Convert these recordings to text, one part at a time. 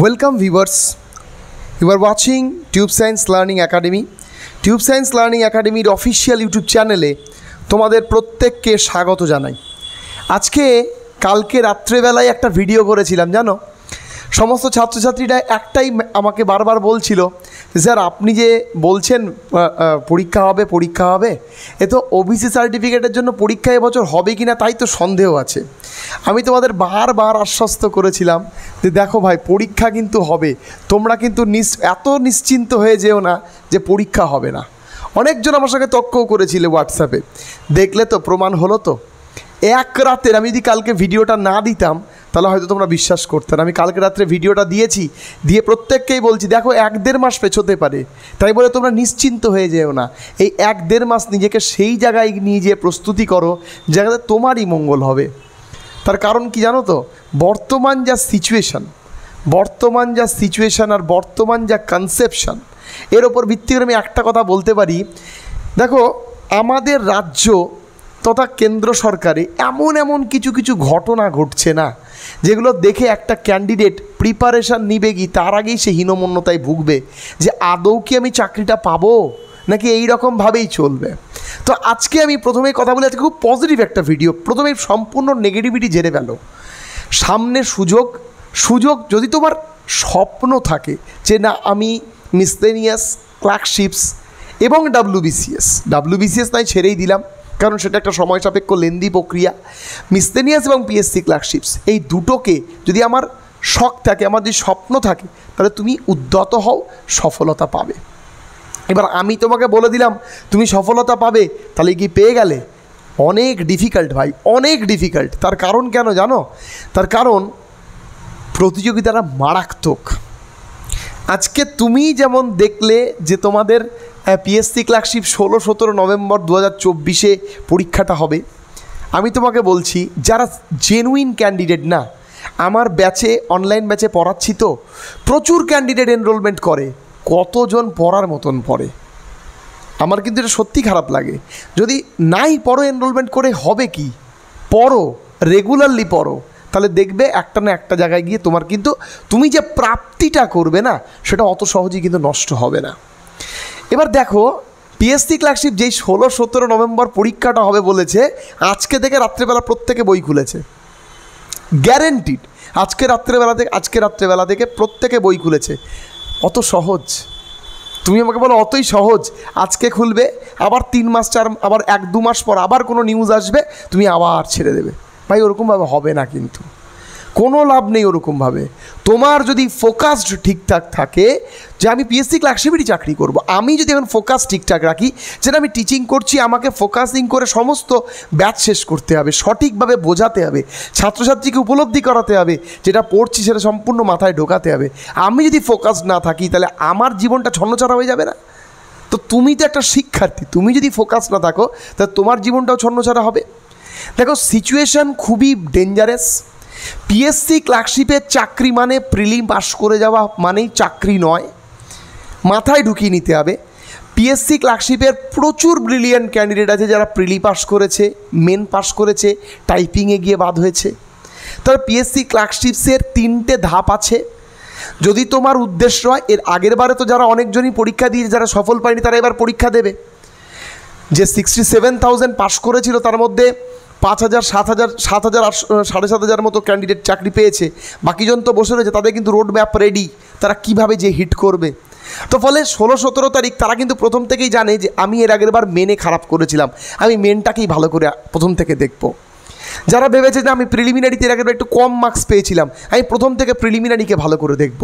Welcome viewers. You are watching tube science learning academy tube science learning একাডেমির official YouTube চ্যানেলে তোমাদের প্রত্যেককে স্বাগত জানাই আজকে কালকে রাত্রেবেলায় একটা ভিডিও করেছিলাম জানো সমস্ত ছাত্রছাত্রীরা একটাই আমাকে বারবার বলছিল স্যার আপনি যে বলছেন পরীক্ষা হবে পরীক্ষা হবে এ তো ওবিসি সার্টিফিকেটের জন্য পরীক্ষা এবছর হবে কি না তাই তো সন্দেহ আছে আমি তোমাদের বারবার আশ্বস্ত করেছিলাম যে দেখো ভাই পরীক্ষা কিন্তু হবে তোমরা কিন্তু নিশ এত নিশ্চিন্ত হয়ে যেও না যে পরীক্ষা হবে না অনেকজন আমার সঙ্গে তর্কও করেছিল হোয়াটসঅ্যাপে দেখলে তো প্রমাণ হলো তো এক রাতের আমি যদি কালকে ভিডিওটা না দিতাম তাহলে হয়তো তোমরা বিশ্বাস করতে না আমি কালকে রাত্রে ভিডিওটা দিয়েছি দিয়ে প্রত্যেককেই বলছি দেখো এক দেড় মাস পেছোতে পারে তাই বলে তোমরা নিশ্চিন্ত হয়ে যেও না এই এক দেড় মাস নিজেকে সেই জায়গায় নিয়ে যেয়ে প্রস্তুতি করো জায়গাতে তোমারই মঙ্গল হবে তার কারণ কি জানো তো বর্তমান যা সিচুয়েশান বর্তমান যা সিচুয়েশান আর বর্তমান যা কনসেপশান এর ওপর ভিত্তি করে আমি একটা কথা বলতে পারি দেখো আমাদের রাজ্য তথা কেন্দ্র সরকারে এমন এমন কিছু কিছু ঘটনা ঘটছে না যেগুলো দেখে একটা ক্যান্ডিডেট প্রিপারেশান নিবে কি তার আগেই সে হীনমন্যতায় ভুগবে যে আদৌ কি আমি চাকরিটা পাবো নাকি এই রকমভাবেই চলবে তো আজকে আমি প্রথমে কথা বলে আজকে খুব পজিটিভ একটা ভিডিও প্রথমে সম্পূর্ণ নেগেটিভিটি জেনে গেল সামনে সুযোগ সুযোগ যদি তোমার স্বপ্ন থাকে যে না আমি মিসলেনিয়াস ক্লার্কশিপস এবং ডাব্লিউবিসিএস ডাব্লিউবিসিএস নয় ছেড়েই দিলাম কারণ সেটা একটা সময় সাপেক্ষ লেন্দি প্রক্রিয়া মিসলেনিয়াস এবং পিএসসি ক্লার্কশিপস এই দুটোকে যদি আমার শখ থাকে আমার যদি স্বপ্ন থাকে তাহলে তুমি উদ্যত হও সফলতা পাবে এবার আমি তোমাকে বলে দিলাম তুমি সফলতা পাবে তাহলে কি পেয়ে গেলে অনেক ডিফিকাল্ট ভাই অনেক ডিফিকাল্ট তার কারণ কেন জানো তার কারণ প্রতিযোগিতাটা মারাত্মক আজকে তুমি যেমন দেখলে যে তোমাদের হ্যাঁ পিএসসি ক্লার্কশিপ ষোলো সতেরো নভেম্বর দু হাজার চব্বিশে পরীক্ষাটা হবে আমি তোমাকে বলছি যারা জেনুইন ক্যান্ডিডেট না আমার ব্যাচে অনলাইন ব্যাচে পড়াচ্ছি তো প্রচুর ক্যান্ডিডেট এনরোলমেন্ট করে কতজন পড়ার মতন পড়ে আমার কিন্তু এটা সত্যি খারাপ লাগে যদি নাই পড়ো এনরোলমেন্ট করে হবে কি পড়ো রেগুলারলি পড়ো তাহলে দেখবে একটা না একটা জায়গায় গিয়ে তোমার কিন্তু তুমি যে প্রাপ্তিটা করবে না সেটা অত সহজেই কিন্তু নষ্ট হবে না এবার দেখো পিএসসি ক্লার্কশিপ যেই ষোলো সতেরো নভেম্বর পরীক্ষাটা হবে বলেছে আজকে থেকে রাত্রেবেলা প্রত্যেকে বই খুলেছে গ্যারেন্টিড আজকে রাত্রেবেলা থেকে আজকে রাত্রেবেলা থেকে প্রত্যেকে বই খুলেছে অত সহজ তুমি আমাকে বলো অতই সহজ আজকে খুলবে আবার তিন মাস চার আবার এক দু মাস পর আবার কোনো নিউজ আসবে তুমি আবার ছেড়ে দেবে ভাই ওরকমভাবে হবে না কিন্তু কোনো লাভ নেই ওরকমভাবে তোমার যদি ফোকাসড ঠিকঠাক থাকে যে আমি পিএসসি ক্লার্কশিপেরই চাকরি করব। আমি যদি এখন ফোকাস ঠিকঠাক রাখি যেটা আমি টিচিং করছি আমাকে ফোকাসিং করে সমস্ত ব্যাচ শেষ করতে হবে সঠিকভাবে বোঝাতে হবে ছাত্রছাত্রীকে উপলব্ধি করাতে হবে যেটা পড়ছি সেটা সম্পূর্ণ মাথায় ঢোকাতে হবে আমি যদি ফোকাস না থাকি তাহলে আমার জীবনটা ছন্নছাড়া হয়ে যাবে না তো তুমি তো একটা শিক্ষার্থী তুমি যদি ফোকাস না থাকো তাহলে তোমার জীবনটাও ছন্নছাড়া হবে দেখো সিচুয়েশান খুবই ডেঞ্জারাস পিএসসি ক্লার্কশিপের চাকরি মানে প্রিলিম পাস করে যাওয়া মানেই চাকরি নয় মাথায় ঢুকিয়ে নিতে হবে পিএসসি ক্লার্কশিপের প্রচুর ব্রিলিয়ান্ট ক্যান্ডিডেট আছে যারা প্রিলি পাস করেছে মেন পাস করেছে টাইপিংয়ে গিয়ে বাদ হয়েছে তার পিএসসি ক্লার্কশিপসের তিনটে ধাপ আছে যদি তোমার উদ্দেশ্য হয় এর আগের বারে তো যারা অনেকজনই পরীক্ষা দিয়ে যারা সফল পায়নি তারা এবার পরীক্ষা দেবে যে সিক্সটি সেভেন থাউজেন্ড পাস করেছিল তার মধ্যে পাঁচ হাজার সাত হাজার সাত হাজার আটশো সাড়ে সাত হাজার মতো ক্যান্ডিডেট চাকরি পেয়েছে বাকিজন তো বসে রয়েছে তাদের কিন্তু রোড ম্যাপ রেডি তারা কিভাবে যে হিট করবে তো ফলে ষোলো সতেরো তারিখ তারা কিন্তু প্রথম থেকেই জানে যে আমি এর আগের বার মেনে খারাপ করেছিলাম আমি মেনটাকেই ভালো করে প্রথম থেকে দেখব যারা ভেবেছে যে আমি প্রিলিমিনারিতে এর আগের একটু কম মার্কস পেয়েছিলাম আমি প্রথম থেকে প্রিলিমিনারিকে ভালো করে দেখব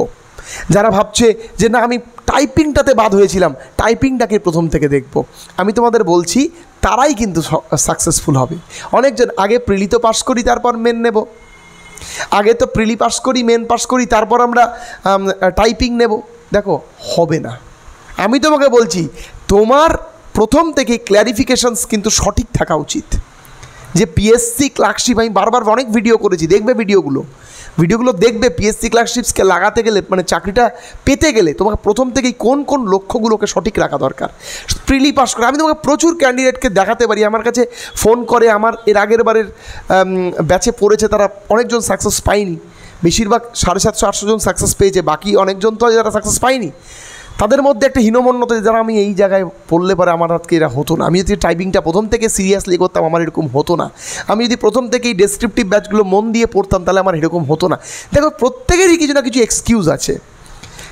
যারা ভাবছে যে না আমি টাইপিংটাতে বাদ হয়েছিলাম টাইপিংটাকে প্রথম থেকে দেখব আমি তোমাদের বলছি তারাই কিন্তু সাকসেসফুল হবে অনেকজন আগে প্রিলিত পাশ করি তারপর মেন নেব আগে তো প্রিলি পাস করি মেন পাস করি তারপর আমরা টাইপিং নেব দেখো হবে না আমি তোমাকে বলছি তোমার প্রথম থেকে ক্ল্যারিফিকেশানস কিন্তু সঠিক থাকা উচিত যে পিএসসি ক্লার্কশিপ আমি বারবার অনেক ভিডিও করেছি দেখবে ভিডিওগুলো ভিডিওগুলো দেখবে পিএসসি ক্লার্কশিপসকে লাগাতে গেলে মানে চাকরিটা পেতে গেলে তোমাকে প্রথম থেকেই কোন কোন লক্ষ্যগুলোকে সঠিক রাখা দরকার প্রিলি পাস করে আমি তোমাকে প্রচুর ক্যান্ডিডেটকে দেখাতে পারি আমার কাছে ফোন করে আমার এর আগের বারের ব্যাচে পড়েছে তারা অনেকজন সাকসেস পায়নি বেশিরভাগ সাড়ে সাতশো আটশো জন সাকসেস পেয়েছে বাকি অনেকজন তো যারা সাকসেস পায়নি তাদের মধ্যে একটা হীনমন্যতা যারা আমি এই জায়গায় পড়লে পরে আমার আজকে এরা হতো না আমি যদি টাইপিংটা প্রথম থেকে সিরিয়াসলি করতাম আমার এরকম হতো না আমি যদি প্রথম থেকে এই ডেসক্রিপটিভ ব্যাচগুলো মন দিয়ে পড়তাম তাহলে আমার এরকম হতো না দেখো প্রত্যেকেরই কিছু না কিছু এক্সকিউজ আছে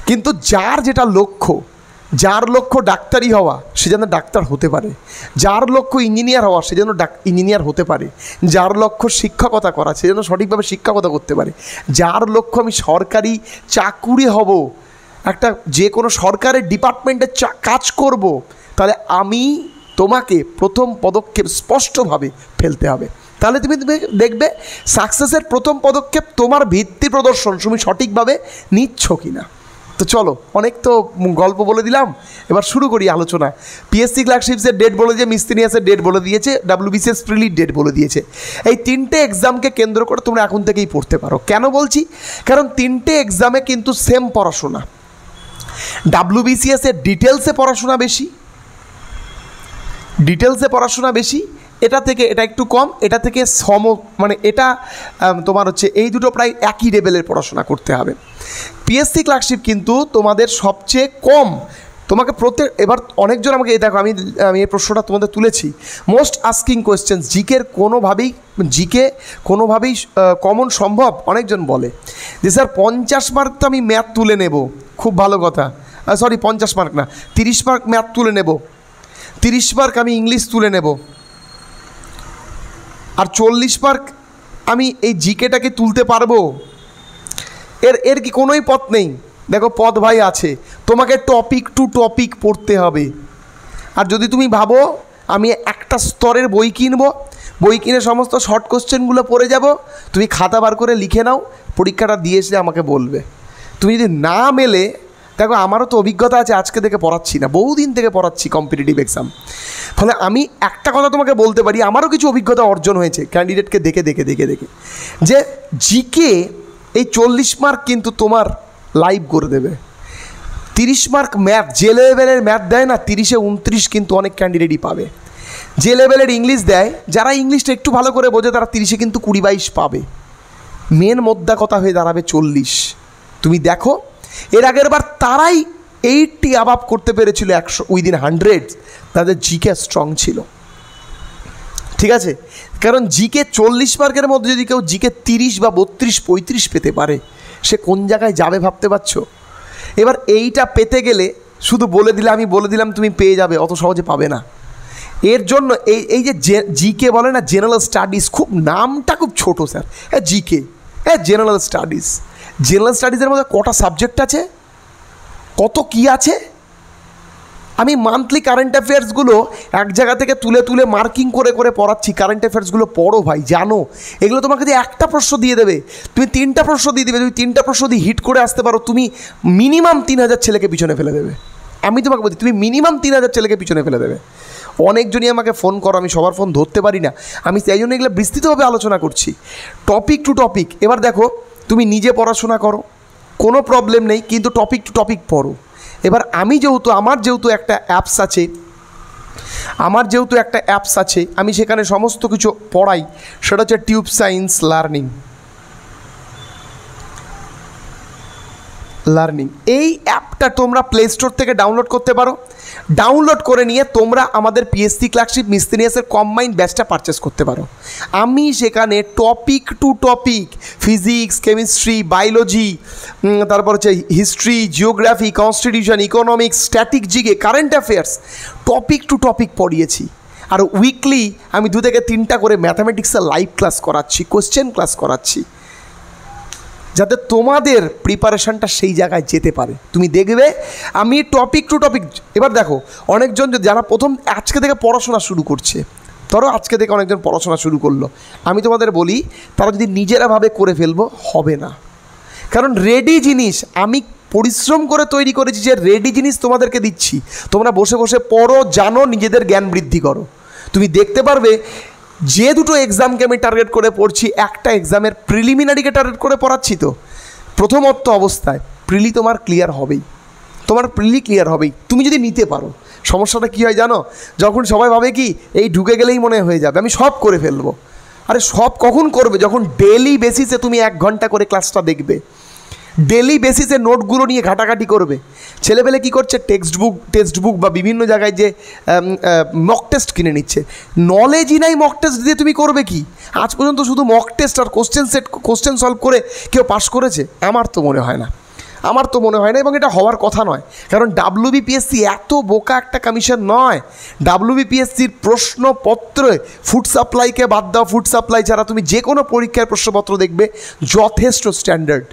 কিন্তু যার যেটা লক্ষ্য যার লক্ষ্য ডাক্তারই হওয়া সে যেন ডাক্তার হতে পারে যার লক্ষ্য ইঞ্জিনিয়ার হওয়া সে যেন ডাক ইঞ্জিনিয়ার হতে পারে যার লক্ষ্য শিক্ষকতা করা সে যেন সঠিকভাবে শিক্ষকতা করতে পারে যার লক্ষ্য আমি সরকারি চাকুরি হব একটা যে কোনো সরকারের ডিপার্টমেন্টে কাজ করব তাহলে আমি তোমাকে প্রথম পদক্ষেপ স্পষ্টভাবে ফেলতে হবে তাহলে তুমি দেখবে সাকসেসের প্রথম পদক্ষেপ তোমার ভিত্তি প্রদর্শন তুমি সঠিকভাবে নিচ্ছ কি না তো চলো অনেক তো গল্প বলে দিলাম এবার শুরু করি আলোচনা পিএসসি ক্লার্কশিপসের ডেট বলে দিয়ে মিস্তিনিয়াসের ডেট বলে দিয়েছে ডাব্লিউবিসিএস প্রিলির ডেট বলে দিয়েছে এই তিনটে এক্সামকে কেন্দ্র করে তোমরা এখন থেকেই পড়তে পারো কেন বলছি কারণ তিনটে এক্সামে কিন্তু সেম পড়াশোনা ডাব্লুবিসিএসের ডিটেলসে পড়াশোনা বেশি ডিটেলসে পড়াশোনা বেশি এটা থেকে এটা একটু কম এটা থেকে সম মানে এটা তোমার হচ্ছে এই দুটো প্রায় একই লেভেলের পড়াশোনা করতে হবে পিএসসি ক্লার্কশিপ কিন্তু তোমাদের সবচেয়ে কম তোমাকে প্রত্যেক এবার অনেকজন আমাকে এই দেখো আমি আমি এই প্রশ্নটা তোমাদের তুলেছি মোস্ট আস্কিং কোয়েশ্চেন জিকের কোনোভাবেই জিকে কোনোভাবেই কমন সম্ভব অনেকজন বলে যে স্যার পঞ্চাশ মার্ক তো আমি ম্যাথ তুলে নেব খুব ভালো কথা সরি পঞ্চাশ মার্ক না তিরিশ মার্ক ম্যাথ তুলে নেব তিরিশ মার্ক আমি ইংলিশ তুলে নেব আর চল্লিশ মার্ক আমি এই জিকেটাকে তুলতে পারবো এর এর কি কোনোই পথ নেই দেখো পথ ভাই আছে তোমাকে টপিক টু টপিক পড়তে হবে আর যদি তুমি ভাবো আমি একটা স্তরের বই কিনবো বই কিনে সমস্ত শর্ট কোশ্চেনগুলো পড়ে যাব তুমি খাতা বার করে লিখে নাও পরীক্ষাটা দিয়ে এসে আমাকে বলবে তুমি যদি না মেলে দেখো আমারও তো অভিজ্ঞতা আছে আজকে থেকে পড়াচ্ছি না বহুদিন থেকে পড়াচ্ছি কম্পিটিটিভ এক্সাম ফলে আমি একটা কথা তোমাকে বলতে পারি আমারও কিছু অভিজ্ঞতা অর্জন হয়েছে ক্যান্ডিডেটকে দেখে দেখে দেখে দেখে যে জিকে এই চল্লিশ মার্ক কিন্তু তোমার লাইভ করে দেবে তিরিশ মার্ক ম্যাথ যে লেভেলের ম্যাথ দেয় না তিরিশে উনত্রিশ কিন্তু অনেক ক্যান্ডিডেটই পাবে যে লেভেলের ইংলিশ দেয় যারা ইংলিশটা একটু ভালো করে বোঝে তারা তিরিশে কিন্তু কুড়ি বাইশ পাবে মেন মোদ্দা কথা হয়ে দাঁড়াবে চল্লিশ তুমি দেখো এর আগের বার তারাই এইটটি আবাব করতে পেরেছিল একশো উইদিন হান্ড্রেড তাদের জিকে স্ট্রং ছিল ঠিক আছে কারণ জিকে চল্লিশ মার্কের মধ্যে যদি কেউ জিকে তিরিশ বা বত্রিশ পঁয়ত্রিশ পেতে পারে সে কোন জায়গায় যাবে ভাবতে পারছ এবার এইটা পেতে গেলে শুধু বলে দিলে আমি বলে দিলাম তুমি পেয়ে যাবে অত সহজে পাবে না এর জন্য এই এই যে জিকে বলে না জেনারেল স্টাডিজ খুব নামটা খুব ছোট স্যার হ্যাঁ জিকে হ্যাঁ জেনারেল স্টাডিজ জেনারেল স্টাডিজের মধ্যে কটা সাবজেক্ট আছে কত কি আছে আমি মান্থলি কারেন্ট অ্যাফেয়ার্সগুলো এক জায়গা থেকে তুলে তুলে মার্কিং করে করে পড়াচ্ছি কারেন্ট অ্যাফেয়ার্সগুলো পড়ো ভাই জানো এগুলো তোমাকে যদি একটা প্রশ্ন দিয়ে দেবে তুমি তিনটা প্রশ্ন দিয়ে দেবে তুমি তিনটা প্রশ্ন দিয়ে হিট করে আসতে পারো তুমি মিনিমাম তিন হাজার ছেলেকে পিছনে ফেলে দেবে আমি তোমাকে বলছি তুমি মিনিমাম তিন হাজার ছেলেকে পিছনে ফেলে দেবে অনেকজনই আমাকে ফোন করো আমি সবার ফোন ধরতে পারি না আমি সেই জন্য এগুলো বিস্তৃতভাবে আলোচনা করছি টপিক টু টপিক এবার দেখো তুমি নিজে পড়াশোনা করো কোনো প্রবলেম নেই কিন্তু টপিক টু টপিক পড়ো এবার আমি যেহেতু আমার যেহেতু একটা অ্যাপস আছে আমার যেহেতু একটা অ্যাপস আছে আমি সেখানে সমস্ত কিছু পড়াই সেটা হচ্ছে টিউব সায়েন্স লার্নিং লার্নিং এই অ্যাপটা তোমরা প্লে স্টোর থেকে ডাউনলোড করতে পারো ডাউনলোড করে নিয়ে তোমরা আমাদের পিএসসি ক্লার্কশিপ মিস্ত্রিনিয়াসের কম্বাইন্ড ব্যাচটা পারচেস করতে পারো আমি সেখানে topic to topic physics chemistry biology তারপর হচ্ছে history geography constitution economics static GK current affairs topic to topic পড়িয়েছি আর উইকলি আমি দু থেকে তিনটা করে ম্যাথামেটিক্সের লাইভ ক্লাস করাচ্ছি কোশ্চেন ক্লাস করাচ্ছি যাতে তোমাদের প্রিপারেশানটা সেই জায়গায় যেতে পারে তুমি দেখবে আমি টপিক টু টপিক এবার দেখো অনেকজন যারা প্রথম আজকে থেকে পড়াশোনা শুরু করছে ধরো আজকে থেকে অনেকজন পড়াশোনা শুরু করলো আমি তোমাদের বলি তারা যদি নিজেরাভাবে করে ফেলবো হবে না কারণ রেডি জিনিস আমি পরিশ্রম করে তৈরি করেছি যে রেডি জিনিস তোমাদেরকে দিচ্ছি তোমরা বসে বসে পড়ো জানো নিজেদের জ্ঞান বৃদ্ধি করো তুমি দেখতে পারবে যে দুটো এক্সামকে আমি টার্গেট করে পড়ছি একটা এক্সামের প্রিলিমিনারিকে টার্গেট করে পড়াচ্ছি তো প্রথমত্ব অবস্থায় প্রিলি তোমার ক্লিয়ার হবেই তোমার প্রিলি ক্লিয়ার হবেই তুমি যদি নিতে পারো সমস্যাটা কী হয় জানো যখন সবাই ভাবে কি এই ঢুকে গেলেই মনে হয়ে যাবে আমি সব করে ফেলবো আরে সব কখন করবে যখন ডেলি বেসিসে তুমি এক ঘন্টা করে ক্লাসটা দেখবে ডেলি বেসিসে নোটগুলো নিয়ে ঘাটাঘাটি করবে ছেলেবেলে কী করছে টেক্সট বুক টেক্সট বুক বা বিভিন্ন জায়গায় যে মক টেস্ট কিনে নিচ্ছে নলেজই নাই মক টেস্ট দিয়ে তুমি করবে কি আজ পর্যন্ত শুধু মক টেস্ট আর কোশ্চেন সেট কোশ্চেন সলভ করে কেউ পাস করেছে আমার তো মনে হয় না আমার তো মনে হয় না এবং এটা হওয়ার কথা নয় কারণ ডাব্লিউবিপিএসসি এত বোকা একটা কমিশন নয় ডাব্লিউবিপিএসসির প্রশ্নপত্রে ফুড সাপ্লাইকে বাদ দাও ফুড সাপ্লাই ছাড়া তুমি যে কোনো পরীক্ষার প্রশ্নপত্র দেখবে যথেষ্ট স্ট্যান্ডার্ড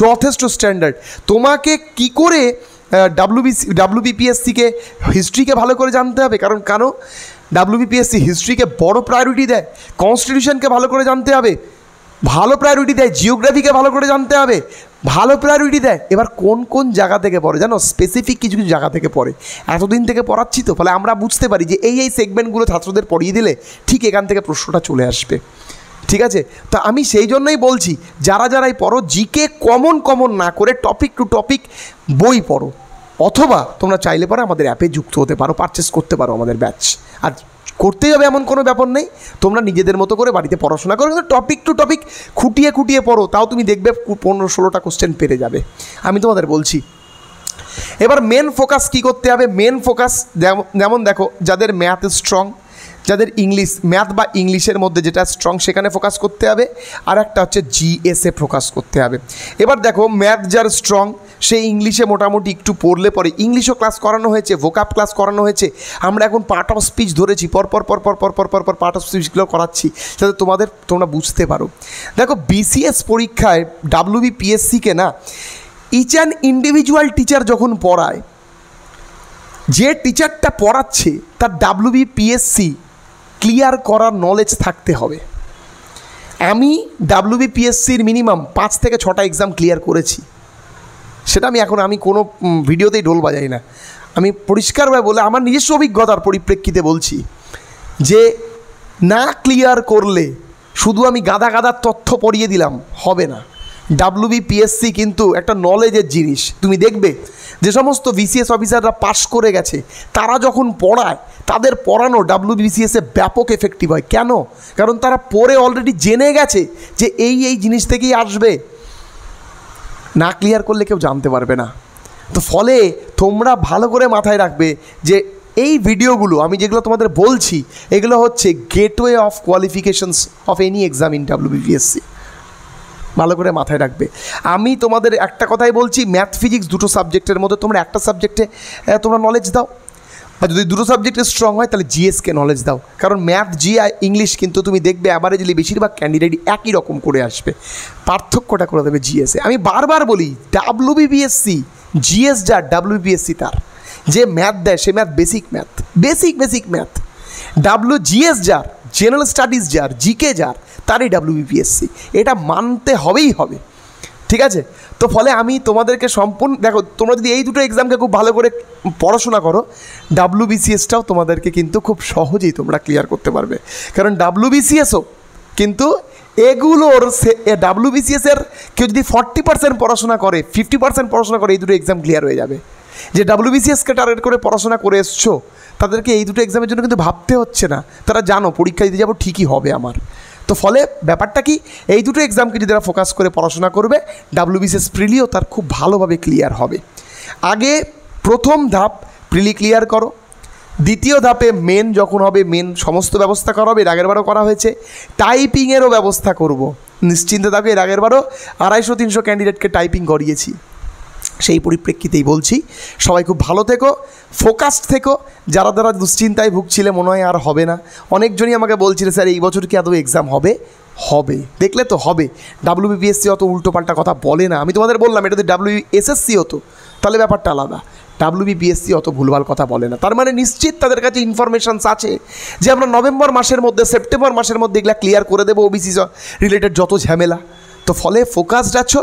যথেষ্ট স্ট্যান্ডার্ড তোমাকে কি করে ডাব্লুবিসি ডাব্লুবিপিএসসিকে হিস্ট্রিকে ভালো করে জানতে হবে কারণ কেন ডাব্লুবিপিএসসি হিস্ট্রিকে বড় প্রায়োরিটি দেয় কনস্টিটিউশনকে ভালো করে জানতে হবে ভালো প্রায়োরিটি দেয় জিওগ্রাফিকে ভালো করে জানতে হবে ভালো প্রায়োরিটি দেয় এবার কোন কোন জায়গা থেকে পড়ে জানো স্পেসিফিক কিছু কিছু জায়গা থেকে পড়ে এতদিন থেকে পড়াচ্ছি তো ফলে আমরা বুঝতে পারি যে এই এই সেগমেন্টগুলো ছাত্রদের পড়িয়ে দিলে ঠিক এখান থেকে প্রশ্নটা চলে আসবে ঠিক আছে তা আমি সেই জন্যই বলছি যারা যারাই পড়ো জিকে কমন কমন না করে টপিক টু টপিক বই পড়ো অথবা তোমরা চাইলে পরে আমাদের অ্যাপে যুক্ত হতে পারো পারচেস করতে পারো আমাদের ব্যাচ আর করতেই হবে এমন কোনো ব্যাপার নেই তোমরা নিজেদের মতো করে বাড়িতে পড়াশোনা করো কিন্তু টপিক টু টপিক খুঁটিয়ে খুঁটিয়ে পড়ো তাও তুমি দেখবে পনেরো ষোলোটা কোশ্চেন পেরে যাবে আমি তোমাদের বলছি এবার মেন ফোকাস কি করতে হবে মেন ফোকাস যেমন দেখো যাদের ম্যাথ স্ট্রং যাদের ইংলিশ ম্যাথ বা ইংলিশের মধ্যে যেটা স্ট্রং সেখানে ফোকাস করতে হবে আর একটা হচ্ছে জিএসএ ফোকাস করতে হবে এবার দেখো ম্যাথ যার স্ট্রং সে ইংলিশে মোটামুটি একটু পড়লে পরে ইংলিশও ক্লাস করানো হয়েছে ভোকাপ ক্লাস করানো হয়েছে আমরা এখন পার্ট অফ স্পিচ ধরেছি পরপর পর পর পর পার্ট অফ স্পিচগুলো করাচ্ছি যাতে তোমাদের তোমরা বুঝতে পারো দেখো বিসিএস পরীক্ষায় ডাব্লিউবিপিএসসিকে না ইচ অ্যান্ড ইন্ডিভিজুয়াল টিচার যখন পড়ায় যে টিচারটা পড়াচ্ছে তার পিএসসি ক্লিয়ার করার নলেজ থাকতে হবে আমি ডাব্লিউবিপিএসসির মিনিমাম পাঁচ থেকে ছটা এক্সাম ক্লিয়ার করেছি সেটা আমি এখন আমি কোনো ভিডিওতেই ডোল বাজাই না আমি পরিষ্কারভাবে বলে আমার নিজস্ব অভিজ্ঞতার পরিপ্রেক্ষিতে বলছি যে না ক্লিয়ার করলে শুধু আমি গাদা গাদার তথ্য পড়িয়ে দিলাম হবে না ডাব্লিউবিপিএসসি কিন্তু একটা নলেজের জিনিস তুমি দেখবে যে সমস্ত বিসিএস অফিসাররা পাশ করে গেছে তারা যখন পড়ায় তাদের পড়ানো ডাব্লিউবিসিএসে ব্যাপক এফেক্টিভ হয় কেন কারণ তারা পড়ে অলরেডি জেনে গেছে যে এই এই জিনিস থেকেই আসবে না ক্লিয়ার করলে কেউ জানতে পারবে না তো ফলে তোমরা ভালো করে মাথায় রাখবে যে এই ভিডিওগুলো আমি যেগুলো তোমাদের বলছি এগুলো হচ্ছে gateway of qualifications of any exam in BPSC ভালো করে মাথায় রাখবে আমি তোমাদের একটা কথাই বলছি ম্যাথ ফিজিক্স দুটো সাবজেক্টের মধ্যে তোমরা একটা সাবজেক্টে তোমরা নলেজ দাও আর যদি দুটো সাবজেক্টে স্ট্রং হয় তাহলে জিএসকে নলেজ দাও কারণ ম্যাথ জি আর ইংলিশ কিন্তু তুমি দেখবে অ্যাভারেজলি বেশিরভাগ ক্যান্ডিডেট একই রকম করে আসবে পার্থক্যটা করে দেবে জিএসএ আমি বারবার বলি W BPSC GS W BPSC তার যে ম্যাথ দেয় সে math basic math basic basic math W GS যার জেনারেল স্টাডিজ যার জিকে যার তারই ডাব্লিউবিপিএসসি এটা মানতে হবেই হবে ঠিক আছে তো ফলে আমি তোমাদেরকে সম্পূর্ণ দেখো তোমরা যদি এই দুটো এক্সামকে খুব ভালো করে পড়াশোনা করো ডাব্লু বিসিএসটাও তোমাদেরকে কিন্তু খুব সহজেই তোমরা ক্লিয়ার করতে পারবে কারণ ডাব্লু বিসিএসও কিন্তু এগুলোর ডাব্লু বিসিএসের কেউ যদি ফর্টি পার্সেন্ট পড়াশোনা করে ফিফটি পার্সেন্ট পড়াশোনা করে এই দুটো এক্সাম ক্লিয়ার হয়ে যাবে যে ডাব্লিউবিসিএসকে টার্গেট করে পড়াশোনা করে এসছো তাদেরকে এই দুটো এক্সামের জন্য কিন্তু ভাবতে হচ্ছে না তারা জানো পরীক্ষা দিতে যাবো ঠিকই হবে আমার তো ফলে ব্যাপারটা কি এই দুটো এক্সামকে যদি তারা ফোকাস করে পড়াশোনা করবে ডাব্লিউবিসিএস প্রিলিও তার খুব ভালোভাবে ক্লিয়ার হবে আগে প্রথম ধাপ প্রিলি ক্লিয়ার করো দ্বিতীয় ধাপে মেন যখন হবে মেন সমস্ত ব্যবস্থা করা হবে এর আগেরবারও করা হয়েছে টাইপিংয়েরও ব্যবস্থা করব নিশ্চিন্তে থাকো এর আগেরবারও আড়াইশো তিনশো ক্যান্ডিডেটকে টাইপিং করিয়েছি সেই পরিপ্রেক্ষিতেই বলছি সবাই খুব ভালো থেকো ফোকাসড থেকো যারা যারা দুশ্চিন্তায় ভুগছিলে মনে হয় আর হবে না অনেকজনই আমাকে বলছিল স্যার এই বছর কি আদৌ এক্সাম হবে হবে দেখলে তো হবে বিবিএসসি অত উল্টোপাল্টা কথা বলে না আমি তোমাদের বললাম এটা যদি এসএসসি হতো তাহলে ব্যাপারটা আলাদা বিবিএসসি অত ভুলভাল কথা বলে না তার মানে নিশ্চিত তাদের কাছে ইনফরমেশানস আছে যে আমরা নভেম্বর মাসের মধ্যে সেপ্টেম্বর মাসের মধ্যে এগুলো ক্লিয়ার করে দেবো ওবিসি রিলেটেড যত ঝামেলা তো ফলে ফোকাসড আছো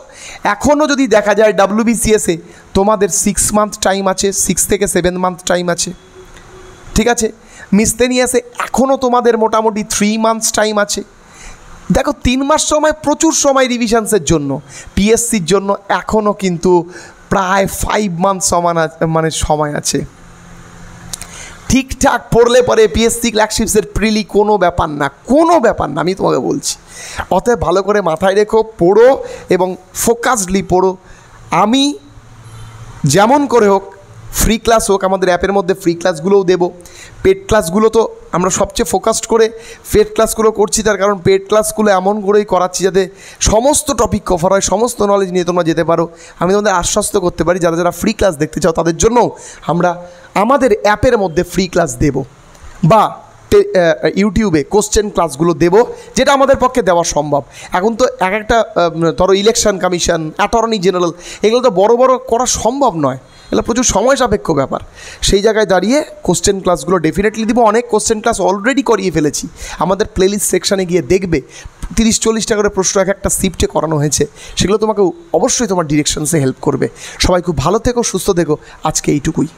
এখনও যদি দেখা যায় বিসিএসে তোমাদের সিক্স মান্থ টাইম আছে সিক্স থেকে সেভেন মান্থ টাইম আছে ঠিক আছে মিস্তেনিয়াসে এখনও তোমাদের মোটামুটি থ্রি মান্থস টাইম আছে দেখো তিন মাস সময় প্রচুর সময় রিভিশনসের জন্য পিএসসির জন্য এখনও কিন্তু প্রায় ফাইভ মান্থ সমান মানে সময় আছে ঠিকঠাক পড়লে পরে পিএসসি ক্ল্যাকশিপসের প্রিলি কোনো ব্যাপার না কোনো ব্যাপার না আমি তোমাকে বলছি অতএব ভালো করে মাথায় রেখো পড়ো এবং ফোকাসডলি পড়ো আমি যেমন করে হোক ফ্রি ক্লাস হোক আমাদের অ্যাপের মধ্যে ফ্রি ক্লাসগুলোও দেবো পেড ক্লাসগুলো তো আমরা সবচেয়ে ফোকাসড করে পেড ক্লাসগুলো করছি তার কারণ পেড ক্লাসগুলো এমন করেই করাচ্ছি যাতে সমস্ত টপিক কভার হয় সমস্ত নলেজ নিয়ে তোমরা যেতে পারো আমি তোমাদের আশ্বস্ত করতে পারি যারা যারা ফ্রি ক্লাস দেখতে চাও তাদের জন্য আমরা আমাদের অ্যাপের মধ্যে ফ্রি ক্লাস দেব বা ইউটিউবে কোশ্চেন ক্লাসগুলো দেব যেটা আমাদের পক্ষে দেওয়া সম্ভব এখন তো এক একটা ধরো ইলেকশন কমিশন অ্যাটর্নি জেনারেল এগুলো তো বড় বড় করা সম্ভব নয় এগুলো প্রচুর সময় সাপেক্ষ ব্যাপার সেই জায়গায় দাঁড়িয়ে কোশ্চেন ক্লাসগুলো ডেফিনেটলি দিব অনেক কোশ্চেন ক্লাস অলরেডি করিয়ে ফেলেছি আমাদের প্লেলিস্ট সেকশানে গিয়ে দেখবে তিরিশ চল্লিশটা করে প্রশ্ন এক একটা শিফটে করানো হয়েছে সেগুলো তোমাকে অবশ্যই তোমার ডিরেকশনসে হেল্প করবে সবাই খুব ভালো থেকো সুস্থ থেকো আজকে এইটুকুই